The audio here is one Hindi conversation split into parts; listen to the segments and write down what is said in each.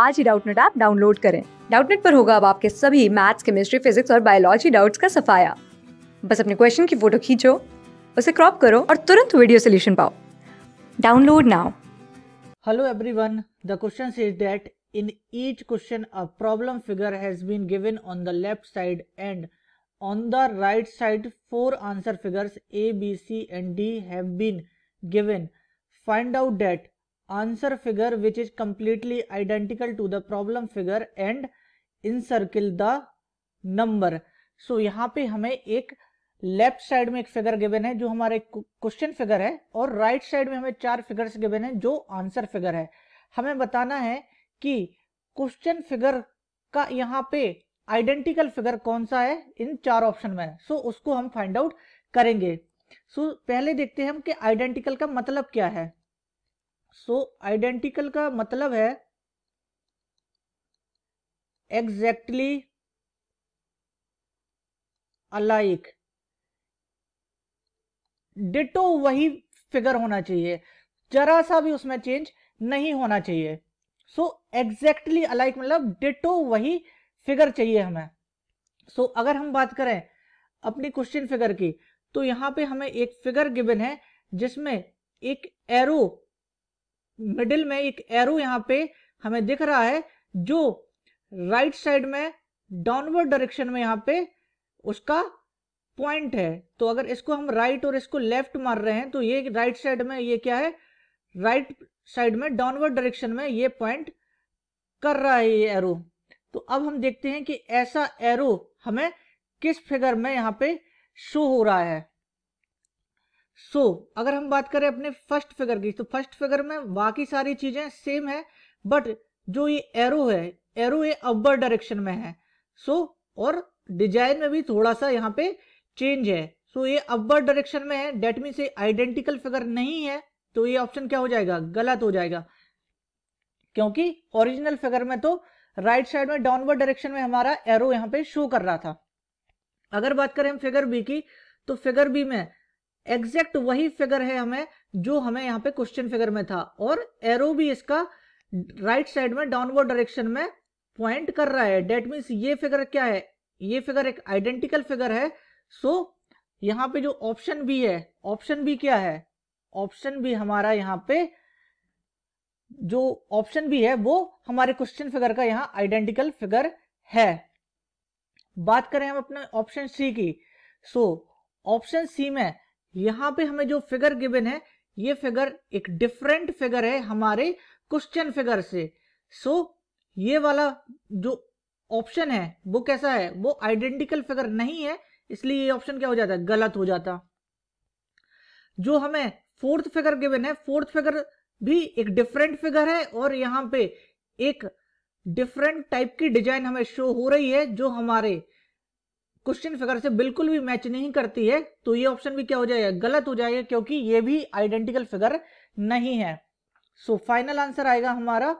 आज ही डाउटनेट ऐप डाउनलोड करें डाउटनेट पर होगा अब आपके सभी मैथ्स केमिस्ट्री फिजिक्स और बायोलॉजी डाउट्स का सफाया बस अपने क्वेश्चन की फोटो खींचो उसे क्रॉप करो और तुरंत वीडियो सोल्यूशन पाओ download now hello everyone the question is that in each question a problem figure has been given on the left side and on the right side four answer figures a b c and d have been given find out that answer figure which is completely identical to the problem figure and encircle the number. So so, यहाँ पे हमें एक लेफ्ट साइड में एक फिगर गिवन है जो हमारे क्वेश्चन फिगर है और राइट right साइड में हमें चार फिगर्स गिवन है जो आंसर फिगर है हमें बताना है कि क्वेश्चन फिगर का यहाँ पे आइडेंटिकल फिगर कौन सा है इन चार ऑप्शन में सो so, उसको हम फाइंड आउट करेंगे सो so, पहले देखते हैं हम कि आइडेंटिकल का मतलब क्या है सो so, आइडेंटिकल का मतलब है एग्जैक्टली अलाइक डिटो वही फिगर होना चाहिए जरा सा भी उसमें चेंज नहीं होना चाहिए सो एग्जैक्टली अलाइक मतलब डिटो वही फिगर चाहिए हमें सो so, अगर हम बात करें अपनी क्वेश्चन फिगर की तो यहां पे हमें एक फिगर गिवन है जिसमें एक एरो मिडिल में एक एरो यहाँ पे हमें दिख रहा है जो राइट right साइड में डाउनवर्ड डायरेक्शन में यहाँ पे उसका पॉइंट है तो अगर इसको हम राइट right और इसको लेफ्ट मार रहे हैं तो ये राइट right साइड में ये क्या है राइट right साइड में डाउनवर्ड डायरेक्शन में ये पॉइंट कर रहा है ये एरो तो अब हम देखते हैं कि ऐसा एरो हमें किस फिगर में यहाँ पे शो हो रहा है सो so, अगर हम बात करें अपने फर्स्ट फिगर की तो फर्स्ट फिगर में बाकी सारी चीजें सेम है बट जो ये एरो है एरो ये अपर डायरेक्शन में है सो so, और डिजाइन में भी थोड़ा सा यहाँ पे चेंज है सो so, ये अपर डायरेक्शन में है डेट मीन से आइडेंटिकल फिगर नहीं है तो ये ऑप्शन क्या हो जाएगा गलत हो जाएगा क्योंकि ओरिजिनल फिगर में तो राइट साइड में डाउनवर्ड डायरेक्शन में हमारा एरो यहाँ पे शो कर रहा था अगर बात करें हम फिगर बी की तो फिगर बी में एग्जैक्ट वही फिगर है हमें जो हमें यहाँ पे क्वेश्चन फिगर में था और एरो भी इसका राइट right साइड में डाउनवर्ड डायरेक्शन में पॉइंट कर रहा है डेट मीन्स ये फिगर क्या है ये फिगर एक आइडेंटिकल फिगर है सो so, यहाँ पे जो ऑप्शन बी है ऑप्शन बी क्या है ऑप्शन बी हमारा यहाँ पे जो ऑप्शन बी है वो हमारे क्वेश्चन फिगर का यहाँ आइडेंटिकल फिगर है बात करें हम अपने ऑप्शन सी की सो ऑप्शन सी में यहाँ पे हमें जो फिगर गिवन है ये फिगर एक डिफरेंट फिगर है हमारे क्वेश्चन फिगर से सो so, ये वाला जो ऑप्शन है वो कैसा है वो आइडेंटिकल फिगर नहीं है इसलिए ये ऑप्शन क्या हो जाता है गलत हो जाता जो हमें फोर्थ फिगर गिवन है फोर्थ फिगर भी एक डिफरेंट फिगर है और यहाँ पे एक डिफरेंट टाइप की डिजाइन हमें शो हो रही है जो हमारे क्वेश्चन फिगर से बिल्कुल भी मैच नहीं करती है तो ये ऑप्शन भी क्या हो जाएगा गलत हो जाएगा क्योंकि ये भी आइडेंटिकल फिगर नहीं है सो फाइनल आंसर आएगा हमारा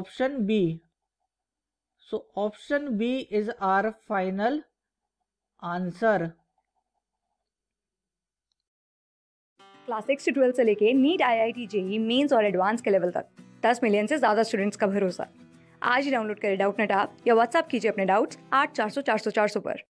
option B so option B is our final answer class six से ट्वेल्थ से लेके NEET I I T JEE mains और एडवांस के लेवल तक दस मिलियन से ज्यादा स्टूडेंट्स का भरोसा आज ही डाउनलोड करें डाउट नेट आप या व्हाट्सएप कीजिए अपने डाउट्स आठ चार सौ चार सौ चार सौ पर